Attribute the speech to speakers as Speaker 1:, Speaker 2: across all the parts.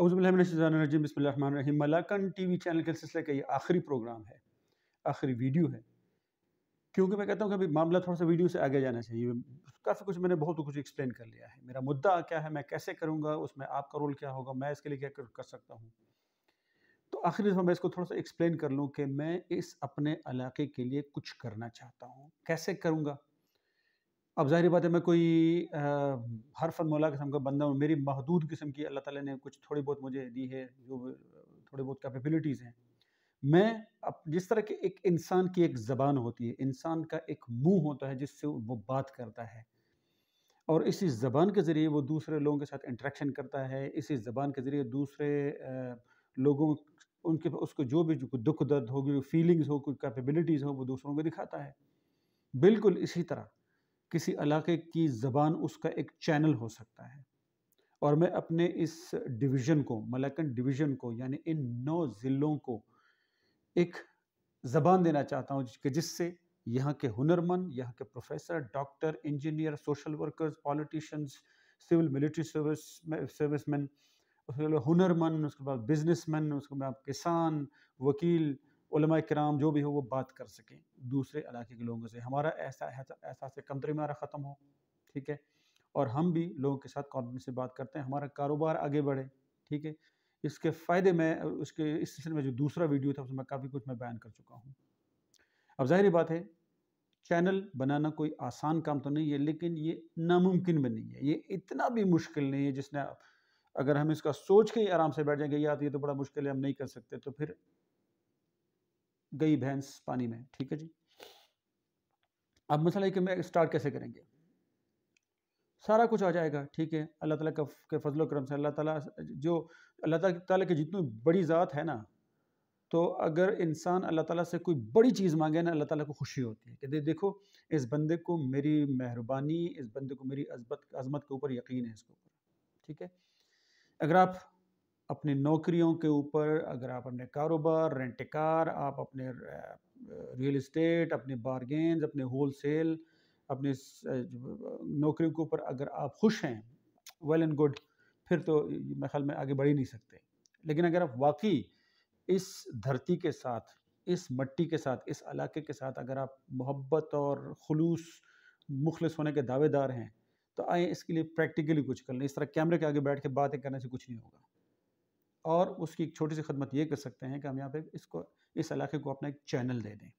Speaker 1: अज़बिल्लाजीम बसमीम मलाकन T V channel के सिलसिले का ये आखिरी प्रोग्राम है आखिरी वीडियो है क्योंकि मैं कहता हूँ कि अभी मामला थोड़ा सा वीडियो से आगे जाना चाहिए काफ़ी कुछ मैंने बहुत कुछ एक्सप्लेन कर लिया है मेरा मुद्दा क्या है मैं कैसे करूँगा उसमें आपका रोल क्या होगा मैं इसके लिए क्या कर, कर सकता हूँ तो आखिरी दफ़ा मैं इसको थोड़ा सा एक्सप्लेन कर लूँ कि मैं इस अपने इलाके के लिए कुछ करना चाहता हूँ कैसे करूँगा अब जाहिर बात है मैं कोई आ, हर मौला किस्म का बंदा हूँ मेरी महदूद किस्म की अल्लाह ताला ने कुछ थोड़ी बहुत मुझे दी है जो थोड़ी बहुत कैपेबिलिटीज़ हैं मैं अब जिस तरह के एक इंसान की एक ज़बान होती है इंसान का एक मुंह होता है जिससे वो बात करता है और इसी ज़बान के ज़रिए वो दूसरे लोगों के साथ इंट्रैक्शन करता है इसी ज़बान के ज़रिए दूसरे लोगों उनके उसको जो भी दुख दर्द हो फीलिंग्स हो कोई कैपेबिलिटीज़ हो वो दूसरों को दिखाता है बिल्कुल इसी तरह किसी इलाके की ज़बान उसका एक चैनल हो सकता है और मैं अपने इस डिवीज़न को मलकन डिवीज़न को यानी इन नौ ज़िलों को एक ज़बान देना चाहता हूँ कि जिससे यहाँ के हुनरमंद यहाँ के professor doctor engineer social workers politicians civil military service service man उसके बाद हुनरमंद उसके बाद बिजनेसमैन उसके बाद किसान वकील कराम जो भी हो वो बात कर सकें दूसरे इलाके के लोगों से हमारा ऐसा एहसास कमतरी में ख़त्म हो ठीक है और हम भी लोगों के साथ कॉन्फिडेंस से बात करते हैं हमारा कारोबार आगे बढ़े ठीक है इसके फ़ायदे में उसके इस सिलसिले में जो दूसरा वीडियो था उसमें काफ़ी कुछ मैं बयान कर चुका हूँ अब जाहिर बात है चैनल बनाना कोई आसान काम तो नहीं है लेकिन ये नामुमकिन भी नहीं है ये इतना भी मुश्किल नहीं है जिसने अगर हम इसका सोच के ही आराम से बैठ जाएंगे यार ये तो बड़ा मुश्किल है हम नहीं कर सकते तो फिर गई भैंस पानी में ठीक है जी अब मसला है कि मैं स्टार्ट कैसे करेंगे सारा कुछ आ जाएगा ठीक है अल्लाह ताला का के फजल करम से अल्लाह ताला जो अल्लाह ताला की जितनी बड़ी ज़ात है ना तो अगर इंसान अल्लाह ताला से कोई बड़ी चीज़ मांगे ना अल्लाह ताला को खुशी होती है कि दे, देखो इस बंदे को मेरी मेहरबानी इस बंदे को मेरी अजमत अजमत के ऊपर यकीन है इसके ऊपर ठीक है अगर आप अपनी नौकरियों के ऊपर अगर आप अपने कारोबार रेंट कार आप अपने रियल इस्टेट अपने बारगेंस अपने होल सेल अपने नौकरियों के ऊपर अगर आप खुश हैं वेल एंड गुड फिर तो मेरे ख्याल में आगे बढ़ ही नहीं सकते लेकिन अगर आप वाकई इस धरती के साथ इस मट्टी के साथ इस इलाके के साथ अगर आप मोहब्बत और खलूस मुखलस होने के दावेदार हैं तो आए इसके लिए प्रैक्टिकली कुछ कर लें इस तरह कैमरे के आगे बैठ के बातें करने से कुछ नहीं होगा और उसकी एक छोटी सी खदमत ये कर सकते हैं कि हम यहाँ पे इसको इस इलाके को अपना एक चैनल दे दें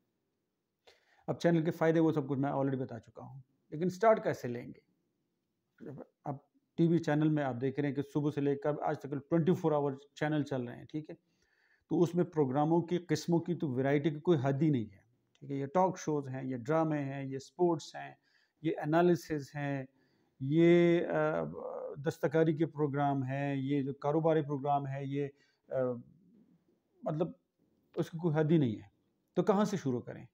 Speaker 1: अब चैनल के फ़ायदे वो सब कुछ मैं ऑलरेडी बता चुका हूँ लेकिन स्टार्ट कैसे लेंगे अब टीवी चैनल में आप देख रहे हैं कि सुबह से लेकर आज तक ट्वेंटी फोर आवर चैनल चल रहे हैं ठीक है तो उसमें प्रोग्रामों की किस्मों की तो वैरायटी की कोई हद ही नहीं है ठीक है ये टॉक शोज़ हैं ये ड्रामे हैं ये स्पोर्ट्स हैं ये एनालिसिस हैं ये आ, दस्तकारी के प्रोग्राम हैं ये जो कारोबारी प्रोग्राम है ये आ, मतलब उसकी कोई हद ही नहीं है तो कहाँ से शुरू करें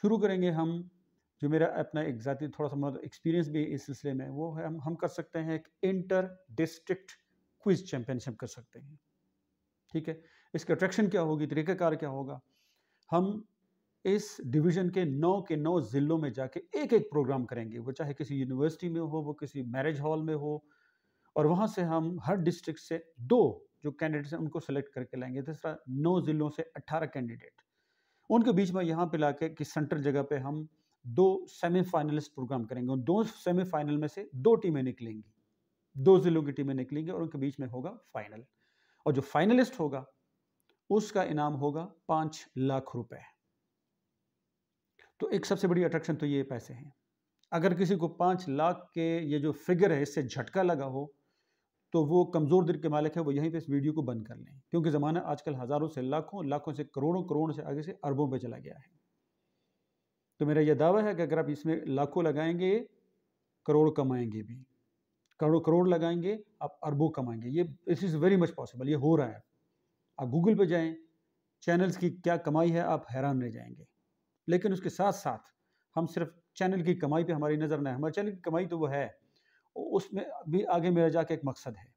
Speaker 1: शुरू करेंगे हम जो मेरा अपना एक ज़ाती थोड़ा सा मतलब एक्सपीरियंस भी इस सिलसिले में वो है हम हम कर सकते हैं एक इंटर डिस्ट्रिक्ट क्विज चैम्पियनशिप कर सकते हैं ठीक है इसके अट्रैक्शन क्या होगी तरीक़ाकार क्या होगा हम इस डिवीज़न के नौ के नौ ज़िलों में जाके एक एक प्रोग्राम करेंगे वो चाहे किसी यूनिवर्सिटी में हो वो किसी मैरिज हॉल में हो और वहाँ से हम हर डिस्ट्रिक्ट से दो जो कैंडिडेट्स हैं उनको सेलेक्ट करके लाएंगे तीसरा नौ ज़िलों से अट्ठारह कैंडिडेट उनके बीच में यहाँ पे लाके कि सेंट्रल जगह पे हम दो सेमीफाइनलिस्ट प्रोग्राम करेंगे उन दो सेमीफाइनल में से दो टीमें निकलेंगी दो ज़िलों की टीमें निकलेंगी और उनके बीच में होगा फाइनल और जो फाइनलिस्ट होगा उसका इनाम होगा पाँच लाख रुपए तो एक सबसे बड़ी अट्रैक्शन तो ये पैसे हैं अगर किसी को पाँच लाख के ये जो फिगर है इससे झटका लगा हो तो वो कमज़ोर दिल के मालिक है वो यहीं पे इस वीडियो को बंद कर लें क्योंकि ज़माना आजकल हज़ारों से लाखों लाखों से करोड़ों करोड़ों से आगे से अरबों पे चला गया है तो मेरा यह दावा है कि अगर आप इसमें लाखों लगाएंगे करोड़ कमाएंगे भी करोड़ों करोड़ लगाएंगे आप अरबों कमाएंगे ये इस इज़ वेरी मच पॉसिबल ये हो रहा है आप गूगल पर जाएँ चैनल्स की क्या कमाई है आप हैरान रह जाएंगे लेकिन उसके साथ साथ हम सिर्फ चैनल की कमाई पे हमारी नज़र ना है हमारे चैनल की कमाई तो वो है उसमें भी आगे मेरा जाके एक मकसद है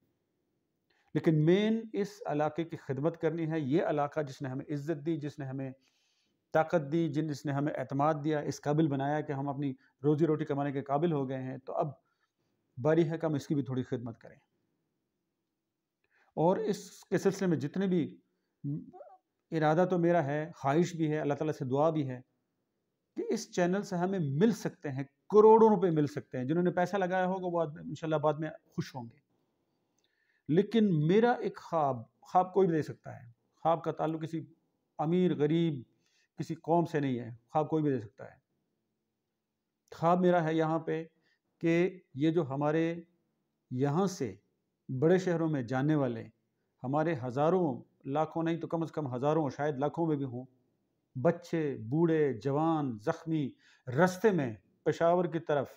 Speaker 1: लेकिन मेन इस इलाके की खिदमत करनी है ये इलाका जिसने हमें इज़्ज़त दी जिसने हमें ताकत दी जिसने हमें अतमाद दिया इस काबिल बनाया कि हम अपनी रोज़ी रोटी कमाने के काबिल हो गए हैं तो अब बारी है कम हम इसकी भी थोड़ी खिदमत करें और इसके सिलसिले में जितने भी इरादा तो मेरा है ख्वाहिश भी है अल्लाह ताला से दुआ भी है कि इस चैनल से हमें मिल सकते हैं करोड़ों रुपए मिल सकते हैं जिन्होंने पैसा लगाया होगा वो इन बाद में खुश होंगे लेकिन मेरा एक ख्वाब ख्वाब कोई भी दे सकता है ख्वाब का ताल्लुक किसी अमीर गरीब किसी कौम से नहीं है ख्वाब कोई भी दे सकता है ख्वाब मेरा है यहाँ पे कि ये जो हमारे यहाँ से बड़े शहरों में जाने वाले हमारे हज़ारों लाखों नहीं तो कम से कम हज़ारों शायद लाखों में भी हों बच्चे बूढ़े जवान ज़ख्मी रस्ते में पेशावर की तरफ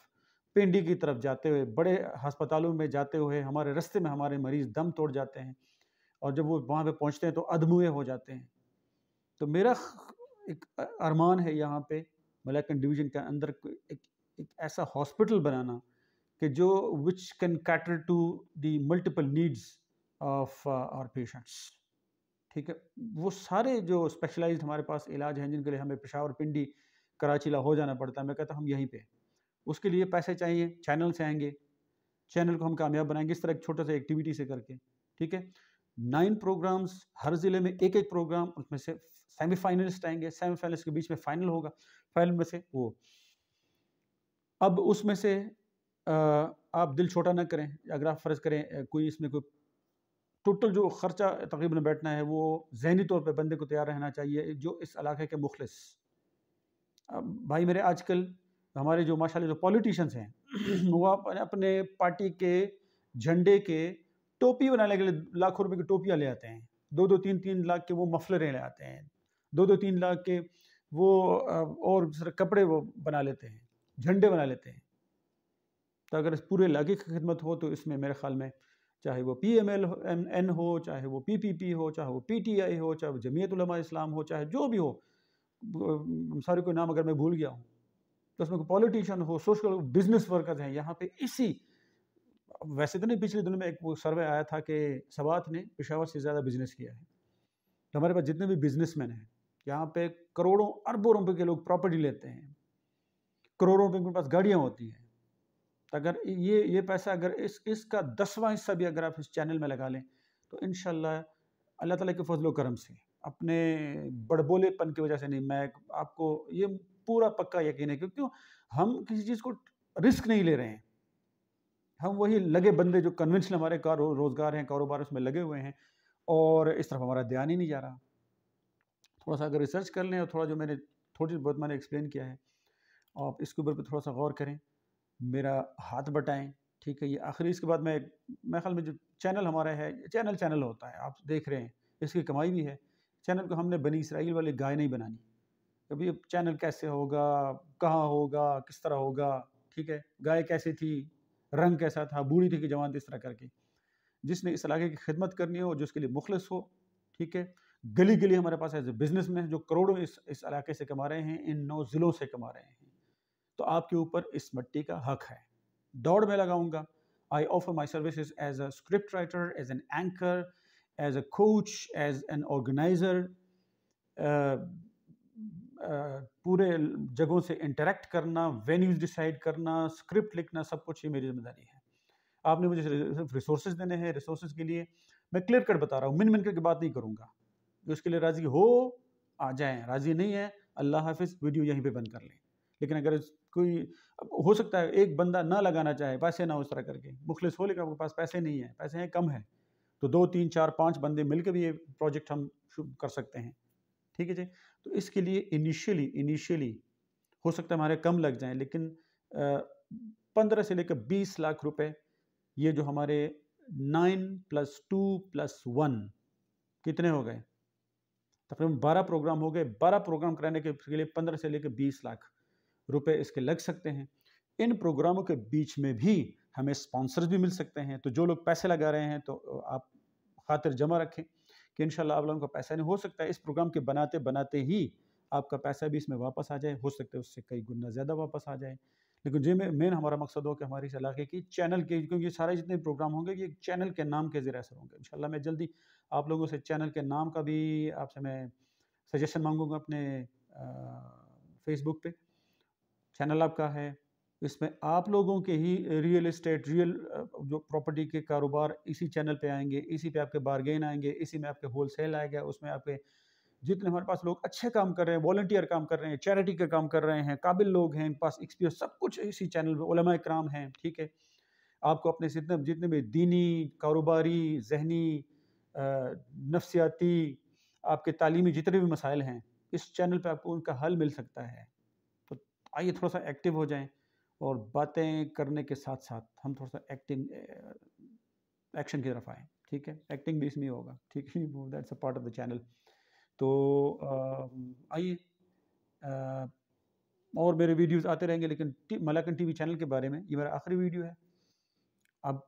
Speaker 1: पिंडी की तरफ जाते हुए बड़े हस्पतालों में जाते हुए हमारे रस्ते में हमारे मरीज़ दम तोड़ जाते हैं और जब वो वहाँ पे पहुँचते हैं तो अधमुए हो जाते हैं तो मेरा एक अरमान है यहाँ पे मलैकन डिवीज़न के अंदर एक, एक ऐसा हॉस्पिटल बनाना कि जो which can cater to the multiple needs of our patients ठीक है वो सारे जो स्पेशलाइज्ड हमारे पास इलाज हैं जिनके लिए हमें पेशावर पिंडी कराची लाहौर जाना पड़ता है मैं कहता हम यहीं पर उसके लिए पैसे चाहिए चैनल से आएंगे चैनल को हम कामयाब बनाएंगे इस तरह एक छोटा सा एक्टिविटी से करके ठीक है नाइन प्रोग्राम्स हर ज़िले में एक एक प्रोग्राम उसमें से सेमीफाइनलिस्ट आएंगे सेमीफाइनलिस्ट के बीच में फाइनल होगा फाइनल में से वो अब उसमें से आप दिल छोटा ना करें अगर आप फ़र्ज़ करें कोई इसमें कोई टोटल जो ख़र्चा तकरीबन बैठना है वो जहनी तौर पर बंदे को तैयार रहना चाहिए जो इस इलाके के मुखलस भाई मेरे आजकल हमारे जो माशा जो पॉलिटिशन्स हैं वो अपने पार्टी के झंडे के टोपी बनाने के लिए लाखों रुपये की टोपियाँ ले आते हैं दो दो तीन तीन लाख के वो मफलरें ले आते हैं दो दो तीन लाख के वो और कपड़े वो बना लेते हैं झंडे बना लेते हैं तो अगर इस पूरे इलाके की खिदमत हो तो इसमें मेरे ख्याल में चाहे वो पी एम एल एन हो चाहे वो पी पी पी हो चाहे वो पी टी आई हो चाहे वो उलमा इस्लाम हो चाहे जो भी हो सारे कोई नाम अगर मैं भूल गया हूँ तो उसमें पॉलिटिशियन हो सोशल बिजनेस वर्कर्स हैं यहाँ पे इसी वैसे तो नहीं पिछले दिनों में एक सर्वे आया था कि सवात ने पेशावर से ज़्यादा बिजनेस किया है तो हमारे पास जितने भी बिज़नेस मैन हैं यहाँ पे करोड़ों अरबों रुपये के लोग प्रॉपर्टी लेते हैं करोड़ों रुपये के पास गाड़ियाँ होती हैं तो अगर ये ये पैसा अगर इस इसका दसवां हिस्सा भी अगर आप इस चैनल में लगा लें तो इन अल्लाह ताला के फजलो करम से अपने बड़बोलेपन की वजह से नहीं मैं आपको ये पूरा पक्का यकीन है क्योंकि हम किसी चीज़ को रिस्क नहीं ले रहे हैं हम वही लगे बंदे जो कन्वेंशनल हमारे कार रोज़गार हैं कारोबार उसमें लगे हुए हैं और इस तरफ हमारा ध्यान ही नहीं जा रहा थोड़ा सा अगर रिसर्च कर लें और थोड़ा जो मैंने थोड़ी बहुत मैंने एक्सप्लेन किया है आप इसके ऊपर भी थोड़ा सा गौर करें मेरा हाथ बटाएं ठीक है ये आखिरी इसके बाद मैं मेरे ख्याल में जो चैनल हमारा है चैनल चैनल होता है आप देख रहे हैं इसकी कमाई भी है चैनल को हमने बनी इसराइल वाले गाय नहीं बनानी कभी अब चैनल कैसे होगा कहाँ होगा किस तरह होगा ठीक है गाय कैसी थी रंग कैसा था बूढ़ी थी कि जवान थी इस तरह करके जिसने इस इलाके की खिदमत करनी हो जो उसके लिए मुखलस हो ठीक है गली गली हमारे पास एज ए बिजनेस में जो करोड़ों इस इस इलाके से कमा रहे हैं इन नौ ज़िलों से कमा रहे हैं तो आपके ऊपर इस मट्टी का हक है दौड़ में लगाऊंगा I offer my services as a script writer as an anchor as a coach as an organiser पूरे जगहों से इंटरेक्ट करना वेन्यूज डिसाइड करना स्क्रिप्ट लिखना सब कुछ ये मेरी जिम्मेदारी है आपने मुझे रिसोर्सेज देने हैं रिसोर्सेज के लिए मैं क्लियर कट बता रहा हूँ मिन मिन करके बात नहीं करूँगा जो उसके लिए राज़ी हो आ जाए राज़ी नहीं है अल्लाह हाफिज़ वीडियो यहीं पे बंद कर लें लेकिन अगर कोई हो सकता है एक बंदा ना लगाना चाहे पैसे ना उस तरह करके मुखलिस हो लेकिन आपके पास पैसे नहीं है पैसे हैं कम है तो दो तीन चार पाँच बंदे मिलकर भी ये प्रोजेक्ट हम कर सकते हैं ठीक है जी तो इसके लिए इनिशियली इनिशियली हो सकता है हमारे कम लग जाएँ लेकिन पंद्रह से लेकर बीस लाख रुपये ये जो हमारे nine plus two plus one कितने हो गए तकरीबन बारह प्रोग्राम हो गए बारह प्रोग्राम कराने के लिए पंद्रह से लेकर बीस लाख रुपए इसके लग सकते हैं इन प्रोग्रामों के बीच में भी हमें स्पॉन्सर्स भी मिल सकते हैं तो जो लोग पैसे लगा रहे हैं तो आप खातिर जमा रखें कि इन आप लोगों का पैसा नहीं हो सकता है इस प्रोग्राम के बनाते बनाते ही आपका पैसा भी इसमें वापस आ जाए हो सकता है उससे कई गुना ज़्यादा वापस आ जाए लेकिन जी मेन हमारा मकसद हो कि हमारे इस इलाके की चैनल के क्योंकि सारे जितने प्रोग्राम होंगे ये चैनल के नाम के ज़रिए असर होंगे शाला मैं जल्दी आप लोगों से चैनल के नाम का भी आपसे मैं सजेशन मांगूंगा अपने फेसबुक पे चैनल आपका है इसमें आप लोगों के ही रियल इस्टेट रियल जो प्रॉपर्टी के कारोबार इसी चैनल पे आएंगे इसी पे आपके बारगेन आएंगे इसी में आपके होल सेल आएगा उसमें आपके जितने हमारे पास लोग अच्छे काम कर रहे हैं वॉल्टियर काम कर रहे हैं चैरिटी का काम कर रहे हैं काबिल लोग हैं इनके पास एक्सपीरियंस सब कुछ इसी चैनल पर उलमा कराम हैं ठीक है आपको अपने जितने जितने भी दीनी कारोबारी जहनी नफसियाती आपके तालीमी जितने भी मसाइल हैं इस चैनल पर आपको उनका हल मिल सकता है आइए थोड़ा सा एक्टिव हो जाएं और बातें करने के साथ साथ हम थोड़ा सा एक्टिंग एक्शन की तरफ आएँ ठीक है एक्टिंग भी इसमें होगा ठीक है दैट्स तो, a part of the channel तो आइए और मेरे वीडियोस आते रहेंगे लेकिन मलाकन टीवी चैनल के बारे में ये मेरा आखिरी वीडियो है अब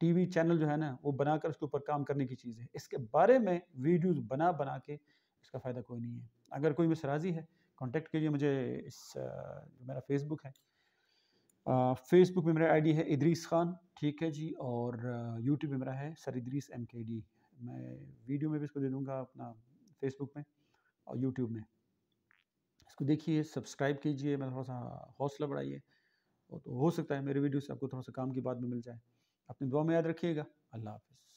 Speaker 1: टीवी चैनल जो है ना वो बनाकर उसके ऊपर काम करने की चीज़ है इसके बारे में वीडियोस बना बना के इसका फ़ायदा कोई नहीं है अगर कोई मिसराजी है कांटेक्ट कीजिए मुझे इस जो मेरा फेसबुक है फेसबुक में मेरा आईडी है इदरीस खान ठीक है जी और यूट्यूब में मेरा है sir Idris M K D मैं वीडियो में भी इसको दे दूँगा अपना फेसबुक में और यूट्यूब में इसको देखिए सब्सक्राइब कीजिए मेरा थोड़ा सा हौसला बढ़ाइए और तो हो सकता है मेरे वीडियो से आपको थोड़ा सा काम की बात भी मिल जाए अपनी दुआ में याद रखिएगा अल्लाह हाफिज़